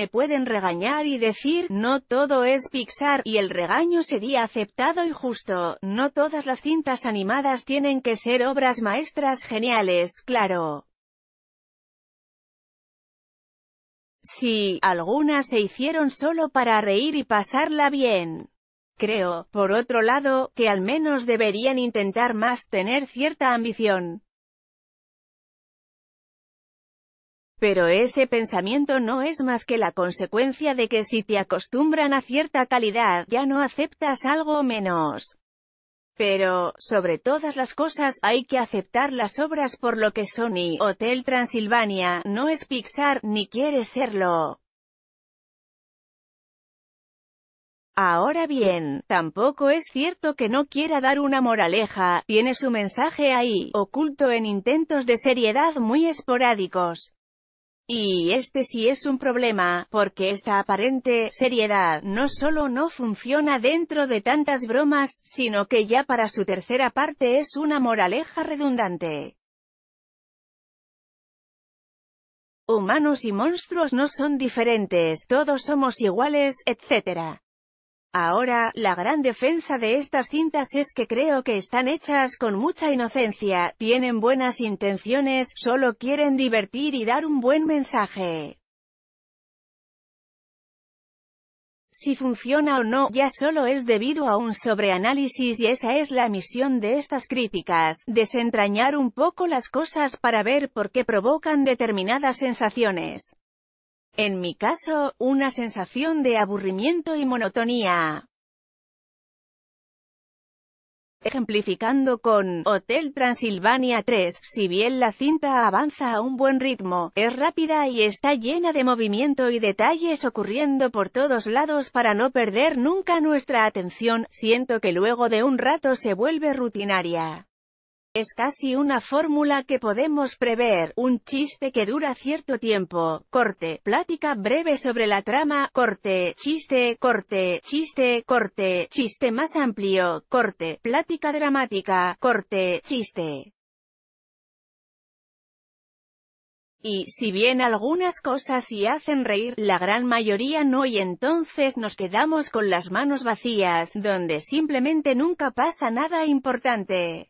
me pueden regañar y decir, no todo es Pixar, y el regaño sería aceptado y justo, no todas las cintas animadas tienen que ser obras maestras geniales, claro. Sí, algunas se hicieron solo para reír y pasarla bien. Creo, por otro lado, que al menos deberían intentar más tener cierta ambición. Pero ese pensamiento no es más que la consecuencia de que si te acostumbran a cierta calidad, ya no aceptas algo menos. Pero, sobre todas las cosas, hay que aceptar las obras por lo que son y Hotel Transilvania no es Pixar, ni quiere serlo. Ahora bien, tampoco es cierto que no quiera dar una moraleja, tiene su mensaje ahí, oculto en intentos de seriedad muy esporádicos. Y este sí es un problema, porque esta aparente seriedad no solo no funciona dentro de tantas bromas, sino que ya para su tercera parte es una moraleja redundante. Humanos y monstruos no son diferentes, todos somos iguales, etc. Ahora, la gran defensa de estas cintas es que creo que están hechas con mucha inocencia, tienen buenas intenciones, solo quieren divertir y dar un buen mensaje. Si funciona o no, ya solo es debido a un sobreanálisis y esa es la misión de estas críticas, desentrañar un poco las cosas para ver por qué provocan determinadas sensaciones. En mi caso, una sensación de aburrimiento y monotonía. Ejemplificando con Hotel Transilvania 3, si bien la cinta avanza a un buen ritmo, es rápida y está llena de movimiento y detalles ocurriendo por todos lados para no perder nunca nuestra atención, siento que luego de un rato se vuelve rutinaria. Es casi una fórmula que podemos prever, un chiste que dura cierto tiempo, corte, plática breve sobre la trama, corte, chiste, corte, chiste, corte, chiste más amplio, corte, plática dramática, corte, chiste. Y, si bien algunas cosas sí hacen reír, la gran mayoría no y entonces nos quedamos con las manos vacías, donde simplemente nunca pasa nada importante.